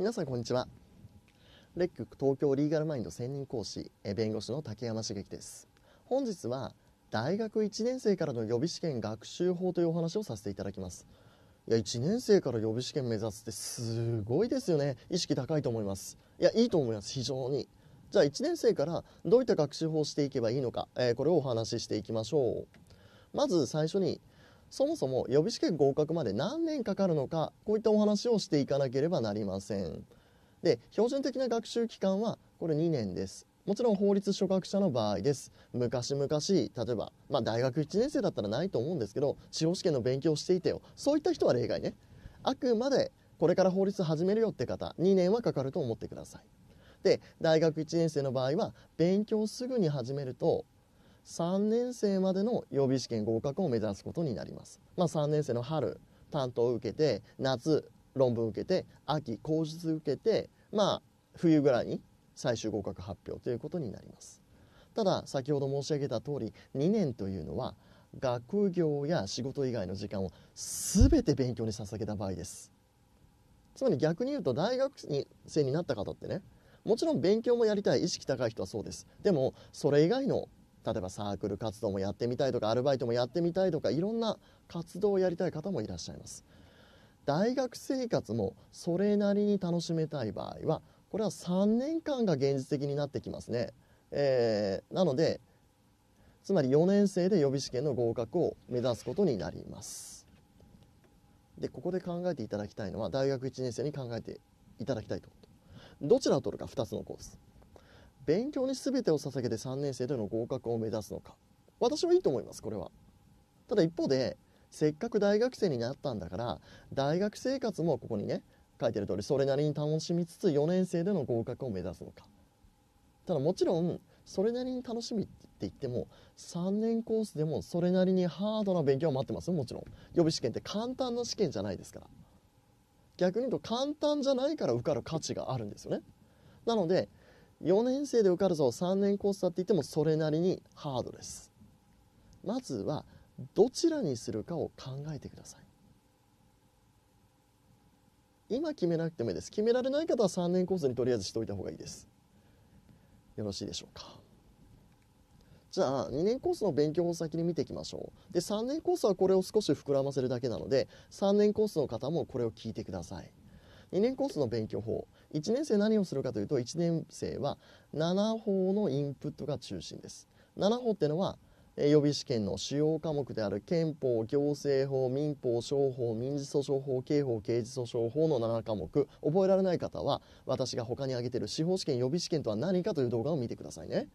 皆さんこんにちはレック東京リーガルマインド専任講師え弁護士の竹山茂樹です本日は大学1年生からの予備試験学習法というお話をさせていただきますいや1年生から予備試験目指すってすごいですよね意識高いと思いますいやいいと思います非常にじゃあ1年生からどういった学習法をしていけばいいのか、えー、これをお話ししていきましょうまず最初にそもそも予備試験合格まで何年かかるのかこういったお話をしていかなければなりませんで標準的な学習期間はこれ2年ですもちろん法律初学者の場合です昔々例えば、まあ、大学1年生だったらないと思うんですけど司法試験の勉強していてよそういった人は例外ねあくまでこれから法律始めるよって方2年はかかると思ってくださいで大学1年生の場合は勉強すぐに始めると3年生までの予備試験合格を目指すことになります。まあ、3年生の春担当を受けて夏論文受けて秋口述受けて、まあ、冬ぐらいに最終合格発表ということになります。ただ先ほど申し上げた通り2年というのは学業や仕事以外の時間を全て勉強に捧げた場合です。つまり逆に言うと大学生になった方ってねもちろん勉強もやりたい意識高い人はそうですでもそれ以外の例えばサークル活動もやってみたいとかアルバイトもやってみたいとかいろんな活動をやりたい方もいらっしゃいます大学生活もそれなりに楽しめたい場合はこれは3年間が現実的になってきますね、えー、なのでつまり4年生で予備試験の合格を目指すことになりますでここで考えていただきたいのは大学1年生に考えていただきたいとどちらを取るか2つのコース勉強に全てを捧げて3年生での合格を目指すのか私はいいと思いますこれはただ一方でせっかく大学生になったんだから大学生活もここにね書いてる通りそれなりに楽しみつつ4年生での合格を目指すのかただもちろんそれなりに楽しみって言っても3年コースでもそれなりにハードな勉強は待ってますもちろん予備試験って簡単な試験じゃないですから逆に言うと簡単じゃないから受かる価値があるんですよねなので4年生で受かるぞ3年コースだって言ってもそれなりにハードですまずはどちらにするかを考えてください今決めなくてもいいです決められない方は3年コースにとりあえずしておいた方がいいですよろしいでしょうかじゃあ2年コースの勉強を先に見ていきましょうで3年コースはこれを少し膨らませるだけなので3年コースの方もこれを聞いてください2年コースの勉強法1年生何をするかというと1年生は7法のインプットが中心です7法っていうのは予備試験の主要科目である憲法行政法民法商法民事訴訟法刑法刑事訴訟法の7科目覚えられない方は私が他に挙げている司法試験予備試験とは何かという動画を見てくださいね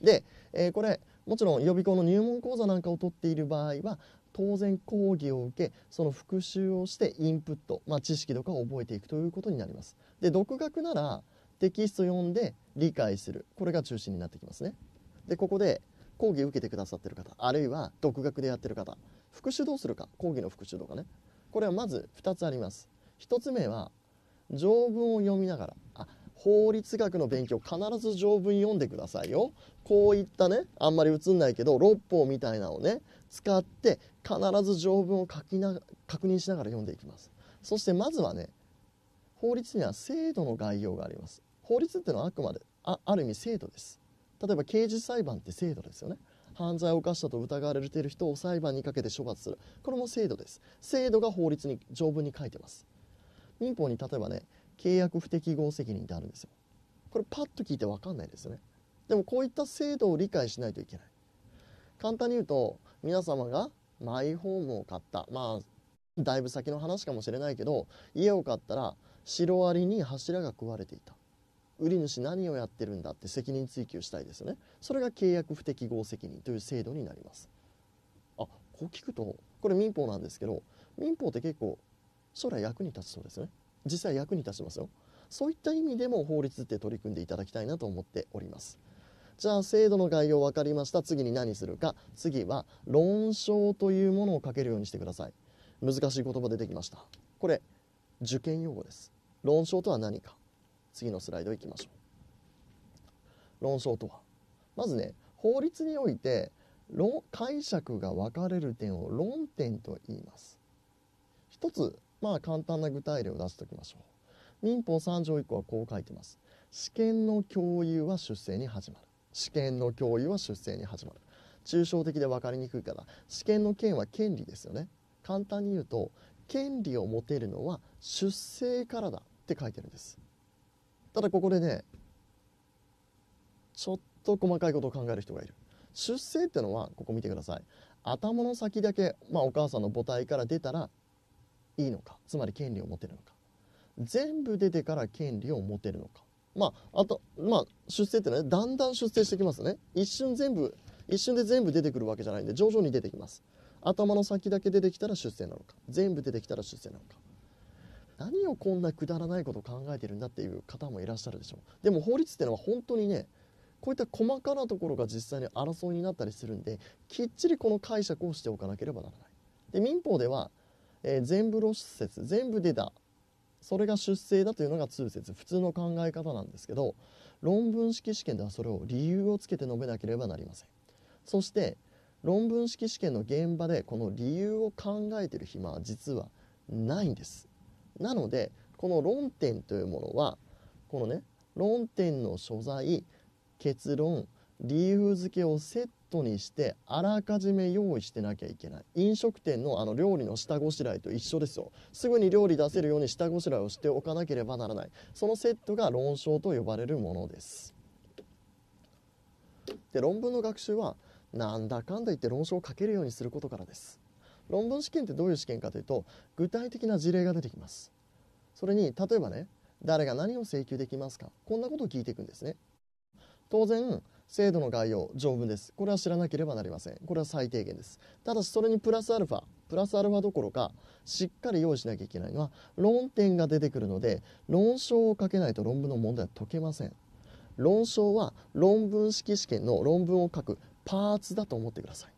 で、えー、これもちろん予備校の入門講座なんかを取っている場合は当然講義を受けその復習をしてインプット、まあ、知識とかを覚えていくということになります。で独学ならテキスト読んで理解するこれが中心になってきますね。でここで講義受けてくださってる方あるいは独学でやってる方復習どうするか講義の復習とかねこれはまず2つあります。1つ目は条文を読みながら法律学の勉強必ず条文読んでくださいよ。こういったねあんまり映んないけど六法みたいなのをね使って必ず条文を書きな確認しながら読んでいきます。そしてまずはね法律には制度の概要があります。法律っていうのはあくまであある意味制度です。例えば刑事裁判って制度ですよね。犯罪を犯したと疑われている人を裁判にかけて処罰するこれも制度です制度が法律に条文に書いてます民法に例えばね契約不適合責任ってあるんですよこれパッと聞いて分かんないですよねでもこういった制度を理解しないといけない簡単に言うと皆様がマイホームを買ったまあだいぶ先の話かもしれないけど家を買ったらシロアリに柱が食われていた売り主何をやってるんだって責任追及したいですよねそれが契約不適合責任という制度になりますあこう聞くとこれ民法なんですけど民法って結構将来役に立ちそうですね実際役に立ちますよそういった意味でも法律って取り組んでいただきたいなと思っておりますじゃあ制度の概要分かりました次に何するか次は論証というものを書けるようにしてください難しい言葉出てきましたこれ受験用語です論証とは何か次のスライドいきましょう論証とはまずね法律において解釈が分かれる点を論点と言います一つまあ簡単な具体例を出しておきましょう。民法3条1項はこう書いてます。試験の共有は出生に始まる。試験の共有は出生に始まる。抽象的で分かりにくいから試験の権は権利ですよね。簡単に言うと権利を持てるのは出生からだって書いてるんです。ただここでねちょっと細かいことを考える人がいる。出生ってのはここ見てください頭の先だけ、まあ、お母さんの母体から出たらいいのかつまり権利を持てるのか全部出てから権利を持てるのかまああとまあ出世ってねだんだん出世してきますね一瞬全部一瞬で全部出てくるわけじゃないんで徐々に出てきます頭の先だけ出てきたら出世なのか全部出てきたら出世なのか何をこんなくだらないことを考えてるんだっていう方もいらっしゃるでしょうでも法律ってのは本当にねこういった細かなところが実際に争いになったりするんできっちりこの解釈をしておかなければならないで民法ではえー、全部露出説全部出たそれが出生だというのが通説普通の考え方なんですけど論文式試験ではそれを理由をつけて述べなければなりませんそして論文式試験の現場でこの理由を考えてる暇は実はないんですなのでこの論点というものはこのね論点の所在結論理由付けをセットにしてあらかじめ用意してなきゃいけない飲食店のあの料理の下ごしらえと一緒ですよすぐに料理出せるように下ごしらえをしておかなければならないそのセットが論証と呼ばれるものですで論文の学習はなんだかんだ言って論証を書けるようにすることからです論文試験ってどういう試験かというと具体的な事例が出てきますそれに例えばね誰が何を請求できますかこんなことを聞いていくんですね当然制度の概要、条文です。これは知らなければなりません。これは最低限です。ただし、それにプラスアルファ、プラスアルファどころか、しっかり用意しなきゃいけないのは、論点が出てくるので、論証をかけないと論文の問題は解けません。論証は論文式試験の論文を書くパーツだと思ってください。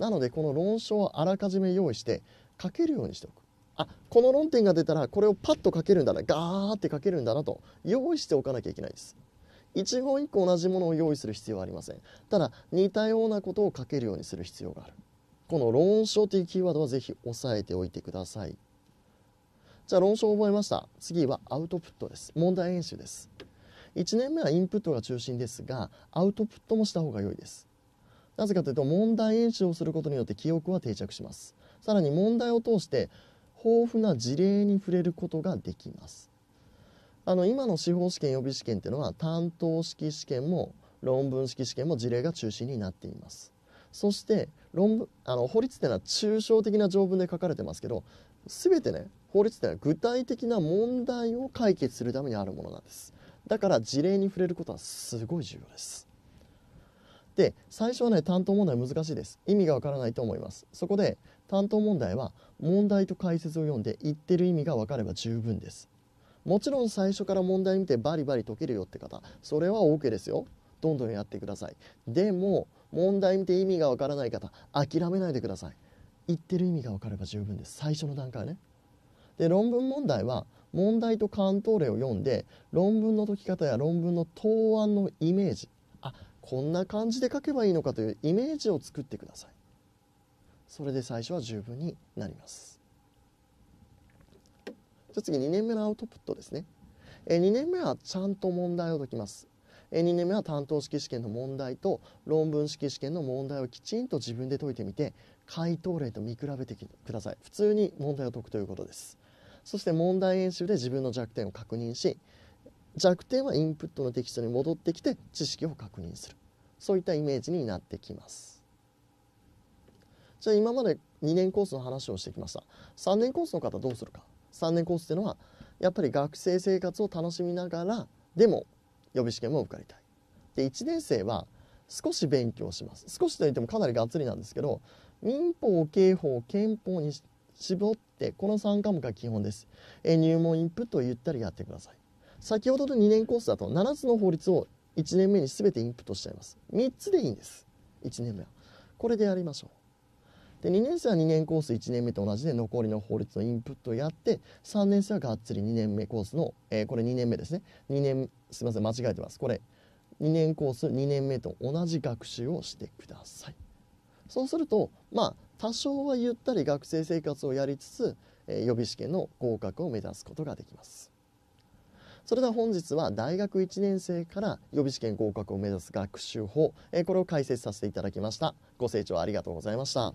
なので、この論証をあらかじめ用意して、書けるようにしておく。あこの論点が出たらこれをパッと書けるんだなガーって書けるんだなと用意しておかなきゃいけないです。一言一個同じものを用意する必要はありませんただ似たようなことを書けるようにする必要があるこの論証というキーワードはぜひ押さえておいてくださいじゃあ論証を覚えました次はアウトプットです問題演習です1年目はインプットが中心ですがアウトプットもした方が良いですなぜかというと問題演習をすることによって記憶は定着しますさらに問題を通して豊富な事例に触れることができますあの今の司法試験予備試験っていうのは担当式試験も論文式試験も事例が中心になっていますそして論文あの法律っていうのは抽象的な条文で書かれてますけど全てね法律っていうのは具体的な問題を解決するためにあるものなんですだから事例に触れることはすごい重要ですで最初はね担当問題難しいです意味がわからないと思いますそこで担当問題は問題と解説を読んで言ってる意味が分かれば十分ですもちろん最初から問題見てバリバリ解けるよって方それは OK ですよどんどんやってくださいでも問題見て意味がわからない方諦めないでください言ってる意味が分かれば十分です最初の段階ねで論文問題は問題と関東例を読んで論文の解き方や論文の答案のイメージあこんな感じで書けばいいのかというイメージを作ってくださいそれで最初は十分になりますで次2年目のアウトプットですね。え2年目はちゃんと問題を解きます。え2年目は担当式試験の問題と論文式試験の問題をきちんと自分で解いてみて回答例と見比べてください。普通に問題を解くということです。そして問題演習で自分の弱点を確認し弱点はインプットのテキストに戻ってきて知識を確認するそういったイメージになってきますじゃあ今まで2年コースの話をしてきました3年コースの方どうするか3年コースっていうのはやっぱり学生生活を楽しみながらでも予備試験も受かりたい。で1年生は少し勉強します少しといってもかなりがっつりなんですけど民法刑法憲法に絞ってこの3科目が基本ですえ入門インプットをゆったりやってください先ほどの2年コースだと7つの法律を1年目に全てインプットしちゃいます3つでいいんです1年目はこれでやりましょうで2年生は2年コース1年目と同じで残りの法律のインプットをやって3年生はがっつり2年目コースの、えー、これ2年目ですね2年すいません間違えてますこれ2年コース2年目と同じ学習をしてくださいそうするとまあ多少はゆったり学生生活をやりつつ、えー、予備試験の合格を目指すことができますそれでは本日は大学1年生から予備試験合格を目指す学習法、えー、これを解説させていただきましたご清聴ありがとうございました